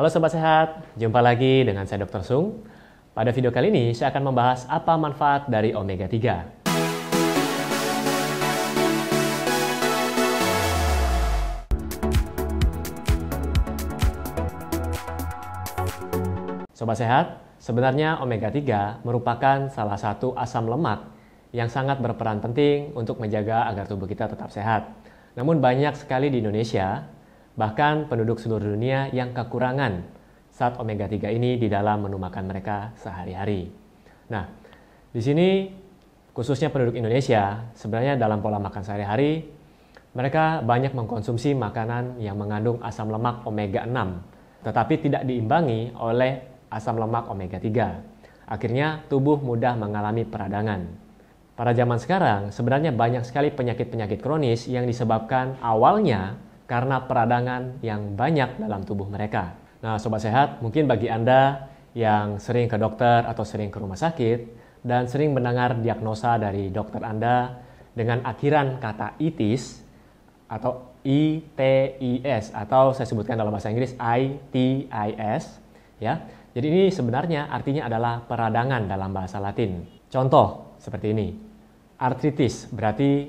Halo Sobat Sehat, jumpa lagi dengan saya Dr. Sung. Pada video kali ini saya akan membahas apa manfaat dari omega 3. Sobat Sehat, sebenarnya omega 3 merupakan salah satu asam lemak yang sangat berperan penting untuk menjaga agar tubuh kita tetap sehat. Namun banyak sekali di Indonesia bahkan penduduk seluruh dunia yang kekurangan saat omega-3 ini di dalam menu makan mereka sehari-hari. Nah, di sini khususnya penduduk Indonesia, sebenarnya dalam pola makan sehari-hari, mereka banyak mengkonsumsi makanan yang mengandung asam lemak omega-6, tetapi tidak diimbangi oleh asam lemak omega-3. Akhirnya tubuh mudah mengalami peradangan. Pada zaman sekarang, sebenarnya banyak sekali penyakit-penyakit kronis yang disebabkan awalnya karena peradangan yang banyak dalam tubuh mereka. Nah, sobat sehat, mungkin bagi Anda yang sering ke dokter atau sering ke rumah sakit dan sering mendengar diagnosa dari dokter Anda dengan akhiran kata itis atau ITIS atau saya sebutkan dalam bahasa Inggris ITIS ya. Jadi ini sebenarnya artinya adalah peradangan dalam bahasa Latin. Contoh seperti ini. Artritis berarti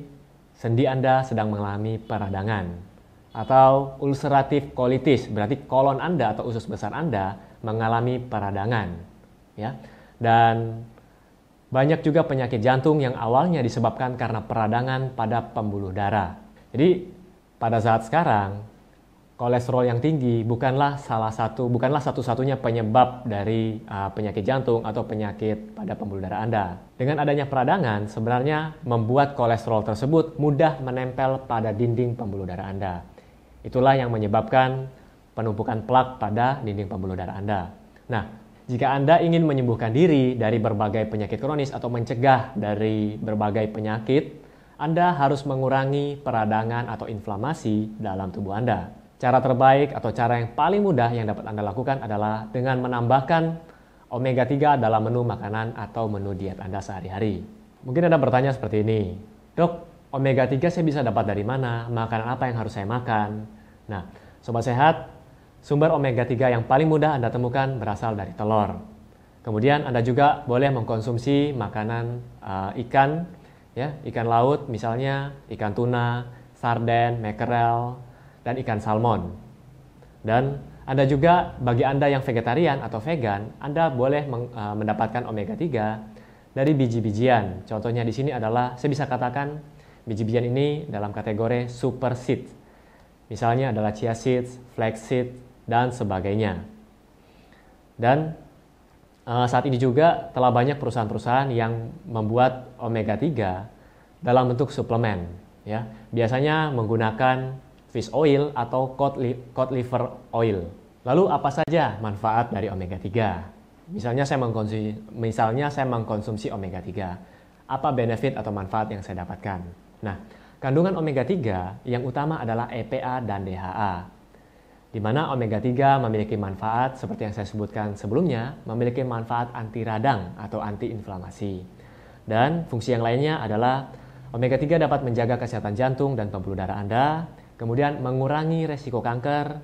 sendi Anda sedang mengalami peradangan atau ulceratif colitis, berarti kolon Anda atau usus besar Anda mengalami peradangan. Ya. Dan banyak juga penyakit jantung yang awalnya disebabkan karena peradangan pada pembuluh darah. Jadi pada saat sekarang kolesterol yang tinggi bukanlah salah satu bukanlah satu-satunya penyebab dari uh, penyakit jantung atau penyakit pada pembuluh darah Anda. Dengan adanya peradangan sebenarnya membuat kolesterol tersebut mudah menempel pada dinding pembuluh darah Anda. Itulah yang menyebabkan penumpukan plak pada dinding pembuluh darah Anda. Nah, jika Anda ingin menyembuhkan diri dari berbagai penyakit kronis atau mencegah dari berbagai penyakit, Anda harus mengurangi peradangan atau inflamasi dalam tubuh Anda. Cara terbaik atau cara yang paling mudah yang dapat Anda lakukan adalah dengan menambahkan omega 3 dalam menu makanan atau menu diet Anda sehari-hari. Mungkin Anda bertanya seperti ini, "Dok, omega 3 saya bisa dapat dari mana? Makanan apa yang harus saya makan?" Nah, sobat sehat, sumber omega 3 yang paling mudah Anda temukan berasal dari telur. Kemudian Anda juga boleh mengkonsumsi makanan uh, ikan ya, ikan laut misalnya ikan tuna, sarden, mackerel, dan ikan salmon. Dan Anda juga bagi Anda yang vegetarian atau vegan, Anda boleh meng, uh, mendapatkan omega 3 dari biji-bijian. Contohnya di sini adalah saya bisa katakan biji-bijian ini dalam kategori super seed Misalnya adalah chia seeds, flax seed, dan sebagainya. Dan uh, saat ini juga telah banyak perusahaan-perusahaan yang membuat omega 3 dalam bentuk suplemen ya. Biasanya menggunakan fish oil atau cod, li cod liver oil. Lalu apa saja manfaat dari omega 3? Misalnya saya mengkonsumsi misalnya saya mengkonsumsi omega 3. Apa benefit atau manfaat yang saya dapatkan? Nah, Kandungan omega 3 yang utama adalah EPA dan DHA di mana omega 3 memiliki manfaat seperti yang saya sebutkan sebelumnya, memiliki manfaat anti radang atau anti inflamasi. Dan fungsi yang lainnya adalah omega 3 dapat menjaga kesehatan jantung dan pembuluh darah Anda, kemudian mengurangi resiko kanker,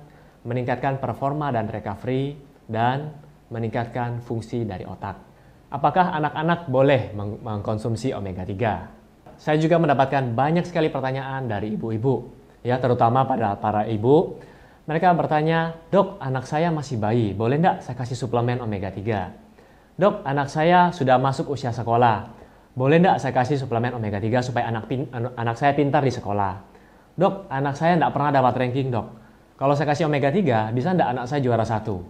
meningkatkan performa dan recovery, dan meningkatkan fungsi dari otak. Apakah anak-anak boleh mengkonsumsi omega 3? saya juga mendapatkan banyak sekali pertanyaan dari ibu-ibu, ya terutama pada para ibu. Mereka bertanya, dok anak saya masih bayi, boleh nggak saya kasih suplemen omega 3? Dok anak saya sudah masuk usia sekolah, boleh nggak saya kasih suplemen omega 3 supaya anak, pin, anu, anak saya pintar di sekolah? Dok anak saya tidak pernah dapat ranking dok, kalau saya kasih omega 3 bisa nggak anak saya juara satu?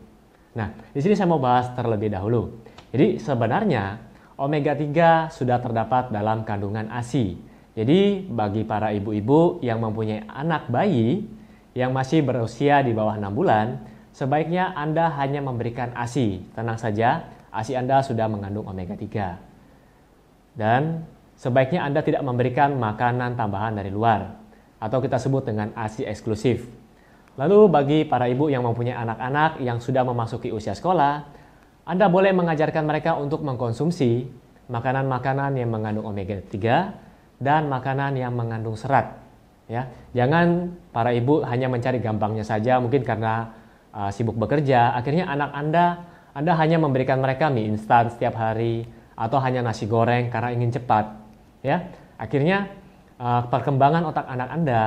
Nah, di sini saya mau bahas terlebih dahulu. Jadi sebenarnya omega 3 sudah terdapat dalam kandungan ASI. Jadi, bagi para ibu-ibu yang mempunyai anak bayi yang masih berusia di bawah 6 bulan, sebaiknya Anda hanya memberikan ASI. Tenang saja, ASI Anda sudah mengandung omega 3. Dan sebaiknya Anda tidak memberikan makanan tambahan dari luar atau kita sebut dengan ASI eksklusif. Lalu bagi para ibu yang mempunyai anak-anak yang sudah memasuki usia sekolah, anda boleh mengajarkan mereka untuk mengkonsumsi makanan-makanan yang mengandung omega 3 dan makanan yang mengandung serat. Ya, jangan para ibu hanya mencari gampangnya saja, mungkin karena uh, sibuk bekerja, akhirnya anak Anda Anda hanya memberikan mereka mie instan setiap hari atau hanya nasi goreng karena ingin cepat. Ya, akhirnya uh, perkembangan otak anak Anda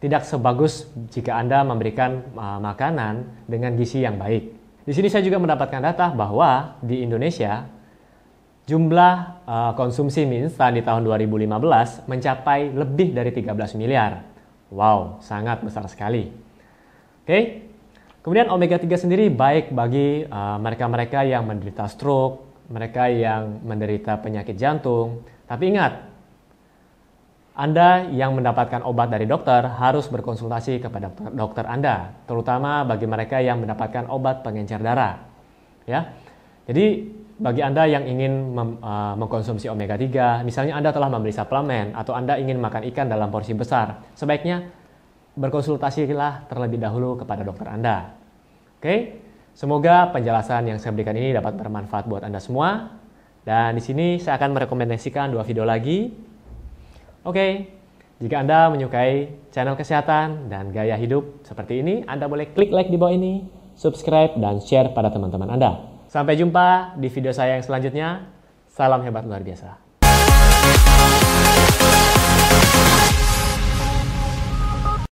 tidak sebagus jika Anda memberikan uh, makanan dengan gizi yang baik. Di sini saya juga mendapatkan data bahwa di Indonesia jumlah uh, konsumsi mie instan di tahun 2015 mencapai lebih dari 13 miliar. Wow, sangat besar sekali. Oke. Okay? Kemudian omega 3 sendiri baik bagi eh, mereka-mereka uh, mereka -mereka yang menderita stroke, mereka yang menderita penyakit jantung. Tapi ingat, anda yang mendapatkan obat dari dokter harus berkonsultasi kepada dokter, Anda, terutama bagi mereka yang mendapatkan obat pengencer darah. Ya. Jadi bagi Anda yang ingin mem, uh, mengkonsumsi omega 3, misalnya Anda telah membeli suplemen atau Anda ingin makan ikan dalam porsi besar, sebaiknya berkonsultasilah terlebih dahulu kepada dokter Anda. Oke? Semoga penjelasan yang saya berikan ini dapat bermanfaat buat Anda semua. Dan di sini saya akan merekomendasikan dua video lagi Oke, jika Anda menyukai channel kesehatan dan gaya hidup seperti ini, Anda boleh klik like di bawah ini, subscribe, dan share pada teman-teman Anda. Sampai jumpa di video saya yang selanjutnya. Salam hebat luar biasa.